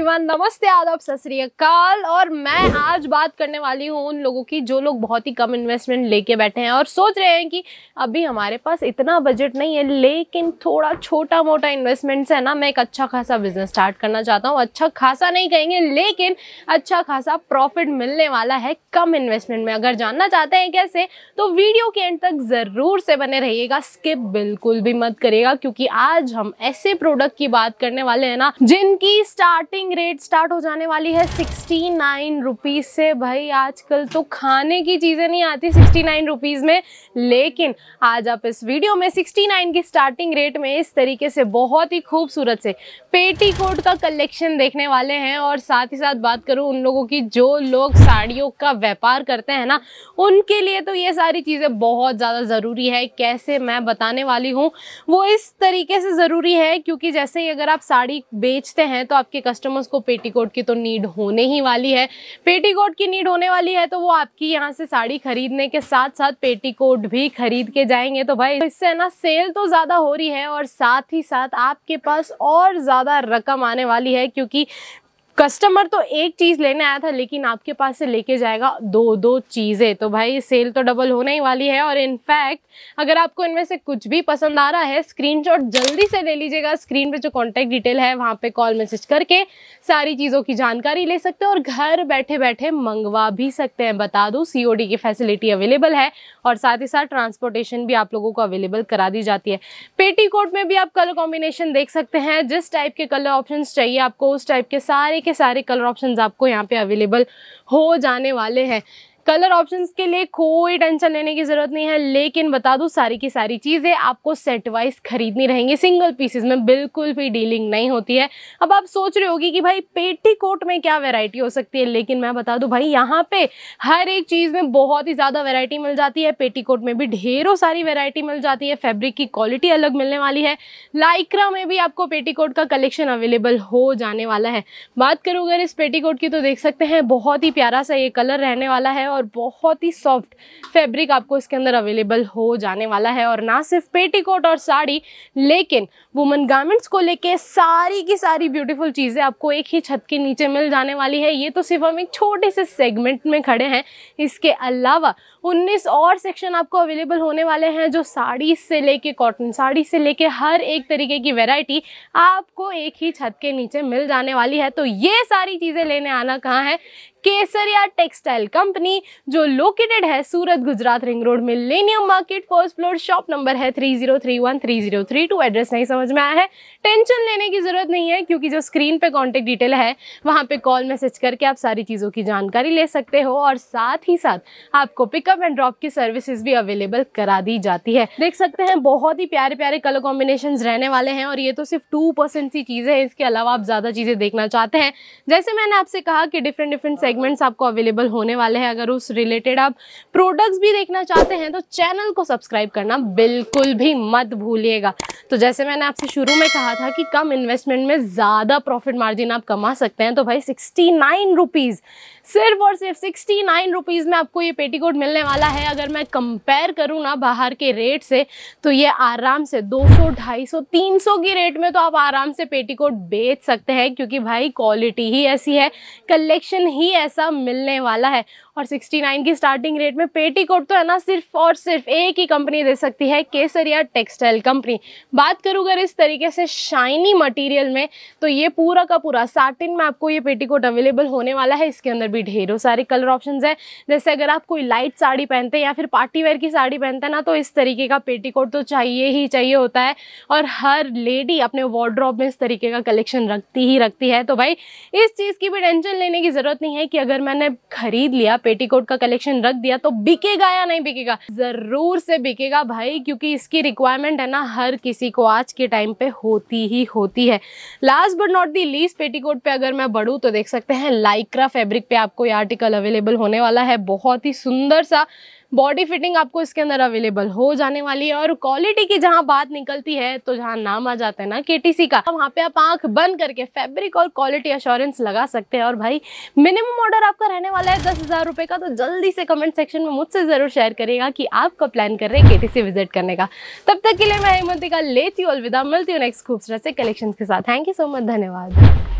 everyone नमस्ते आदाब सत श्रीकाल और मैं आज बात करने वाली हूँ उन लोगों की जो लोग बहुत ही कम इन्वेस्टमेंट लेके बैठे हैं और सोच रहे हैं कि अभी हमारे पास इतना बजट नहीं है लेकिन थोड़ा छोटा मोटा इन्वेस्टमेंट से है ना मैं एक अच्छा खासा बिजनेस स्टार्ट करना चाहता हूँ अच्छा खासा नहीं कहेंगे लेकिन अच्छा खासा प्रॉफिट मिलने वाला है कम इन्वेस्टमेंट में अगर जानना चाहते हैं कैसे तो वीडियो के एंड तक ज़रूर से बने रहिएगा स्किप बिल्कुल भी मत करिएगा क्योंकि आज हम ऐसे प्रोडक्ट की बात करने वाले हैं ना जिनकी स्टार्टिंग स्टार्टिंग रेट स्टार्ट हो जाने वाली है सिक्सटी नाइन रुपीज़ से भाई आजकल तो खाने की चीज़ें नहीं आती सिक्सटी नाइन रुपीज़ में लेकिन आज आप इस वीडियो में सिक्सटी नाइन की स्टार्टिंग रेट में इस तरीके से बहुत ही खूबसूरत से पेटी कोट का कलेक्शन देखने वाले हैं और साथ ही साथ बात करूँ उन लोगों की जो लोग साड़ियों का व्यापार करते हैं ना उनके लिए तो ये सारी चीज़ें बहुत ज़्यादा ज़रूरी है कैसे मैं बताने वाली हूँ वो इस तरीके से ज़रूरी है क्योंकि जैसे ही अगर आप साड़ी बेचते हैं तो आपके कस्टमर कस्टमर्स को पेटीकोट की तो नीड होने ही वाली है पेटीकोट की नीड होने वाली है तो वो आपकी यहाँ से साड़ी खरीदने के साथ साथ पेटीकोट भी खरीद के जाएंगे तो भाई इससे है ना सेल तो ज़्यादा हो रही है और साथ ही साथ आपके पास और ज़्यादा रकम आने वाली है क्योंकि कस्टमर तो एक चीज़ लेने आया था लेकिन आपके पास से लेके जाएगा दो दो चीज़ें तो भाई सेल तो डबल होने ही वाली है और इनफैक्ट अगर आपको इनमें से कुछ भी पसंद आ रहा है स्क्रीनशॉट जल्दी से ले लीजिएगा स्क्रीन पे जो कॉन्टेक्ट डिटेल है वहां पे कॉल मैसेज करके सारी चीज़ों की जानकारी ले सकते हैं और घर बैठे बैठे मंगवा भी सकते हैं बता दो सी की फैसिलिटी अवेलेबल है और साथ ही साथ ट्रांसपोर्टेशन भी आप लोगों को अवेलेबल करा दी जाती है पेटी कोट में भी आप कलर कॉम्बिनेशन देख सकते हैं जिस टाइप के कलर ऑप्शन चाहिए आपको उस टाइप के सारे के के सारे कलर ऑप्शन आपको यहाँ पे अवेलेबल हो जाने वाले हैं कलर ऑप्शंस के लिए कोई टेंशन लेने की ज़रूरत नहीं है लेकिन बता दूँ सारी की सारी चीज़ें आपको सेट वाइज खरीदनी रहेंगी सिंगल पीसेस में बिल्कुल भी डीलिंग नहीं होती है अब आप सोच रहे होगी कि भाई पेटी कोट में क्या वैरायटी हो सकती है लेकिन मैं बता दूँ भाई यहाँ पे हर एक चीज़ में बहुत ही ज़्यादा वेरायटी मिल जाती है पेटी में भी ढेरों सारी वेरायटी मिल जाती है फैब्रिक की क्वालिटी अलग मिलने वाली है लाइक्रा में भी आपको पेटी का कलेक्शन अवेलेबल हो जाने वाला है बात करूँ अगर इस पेटी की तो देख सकते हैं बहुत ही प्यारा सा ये कलर रहने वाला है और और बहुत ही सॉफ्ट फैब्रिक आपको इसके अंदर अवेलेबल हो जाने वाला है और ना सिर्फ पेटीकोट और साड़ी लेकिन वुमन गारमेंट्स को लेके सारी की सारी ब्यूटीफुल चीज़ें आपको एक ही छत के नीचे मिल जाने वाली है ये तो सिर्फ हम एक छोटे से सेगमेंट में खड़े हैं इसके अलावा उन्नीस और सेक्शन आपको अवेलेबल होने वाले हैं जो साड़ी से लेके कॉटन साड़ी से लेके हर एक तरीके की वेराइटी आपको एक ही छत के नीचे मिल जाने वाली है तो ये सारी चीज़ें लेने आना कहाँ है केसरिया टेक्सटाइल कंपनी जो लोकेटेड है Surat Gujarat ring road millennium market first floor shop number है three zero three one three zero three two address नहीं समझ में आया है टेंशन लेने की ज़रूरत नहीं है क्योंकि जो स्क्रीन पे कॉन्टेक्ट डिटेल है वहां पे कॉल मैसेज करके आप सारी चीज़ों की जानकारी ले सकते हो और साथ ही साथ आपको पिकअप एंड ड्रॉप की सर्विसेज भी अवेलेबल करा दी जाती है देख सकते हैं बहुत ही प्यारे प्यारे कलर कॉम्बिनेशन रहने वाले हैं और ये तो सिर्फ टू सी चीज़ें हैं इसके अलावा आप ज़्यादा चीज़ें देखना चाहते हैं जैसे मैंने आपसे कहा कि डिफरेंट डिफरेंट सेगमेंट्स आपको अवेलेबल होने वाले हैं अगर उस रिलेटेड आप प्रोडक्ट्स भी देखना चाहते हैं तो चैनल को सब्सक्राइब करना बिल्कुल भी मत भूलिएगा तो जैसे मैंने आपसे शुरू में कहा था कि कम इन्वेस्टमेंट में ज़्यादा प्रॉफिट मार्जिन आप कमा सकते हैं तो भाई सिक्सटी नाइन रुपीज़ सिर्फ और सिर्फ सिक्सटी नाइन रुपीज़ में आपको ये पेटीकोट मिलने वाला है अगर मैं कंपेयर करूँ ना बाहर के रेट से तो ये आराम से 200, 250, 300 की रेट में तो आप आराम से पेटीकोट बेच सकते हैं क्योंकि भाई क्वालिटी ही ऐसी है कलेक्शन ही ऐसा मिलने वाला है और 69 की स्टार्टिंग रेट में पेटी कोट तो है ना सिर्फ और सिर्फ एक ही कंपनी दे सकती है केसरिया टेक्सटाइल कंपनी बात करूँ अगर इस तरीके से शाइनी मटेरियल में तो ये पूरा का पूरा साटिन में आपको ये पेटी कोट अवेलेबल होने वाला है इसके अंदर भी ढेरों सारे कलर ऑप्शन है जैसे अगर आप कोई लाइट साड़ी पहनते हैं या फिर पार्टी वेयर की साड़ी पहनते हैं ना तो इस तरीके का पेटी तो चाहिए ही चाहिए होता है और हर लेडी अपने वॉर्ड्रॉप में इस तरीके का कलेक्शन रखती ही रखती है तो भाई इस चीज़ की भी टेंशन लेने की ज़रूरत नहीं है कि अगर मैंने खरीद लिया पेटीकोट का कलेक्शन रख दिया तो बिकेगा या नहीं बिकेगा जरूर से बिकेगा भाई क्योंकि इसकी रिक्वायरमेंट है ना हर किसी को आज के टाइम पे होती ही होती है last but not the least petticoat पे अगर मैं बढ़ू तो देख सकते हैं लाइक्रा फैब्रिक पे आपको ये आर्टिकल अवेलेबल होने वाला है बहुत ही सुंदर सा बॉडी फिटिंग आपको इसके अंदर अवेलेबल हो जाने वाली है और क्वालिटी की जहाँ बात निकलती है तो जहाँ नाम आ जाता है ना के का वहाँ पे आप आंख बंद करके फैब्रिक और क्वालिटी अश्योरेंस लगा सकते हैं और भाई मिनिमम ऑर्डर आपका रहने वाला है दस हज़ार रुपए का तो जल्दी से कमेंट सेक्शन में मुझसे ज़रूर शेयर करिएगा कि आपका प्लान कर रहे हैं के विजिट करने का तब तक के लिए मैं हेमंतिका लेती हूँ अलविदा मिलती हूँ नेक्स्ट खूबसूरत से कलेक्शन के साथ थैंक यू सो मच धन्यवाद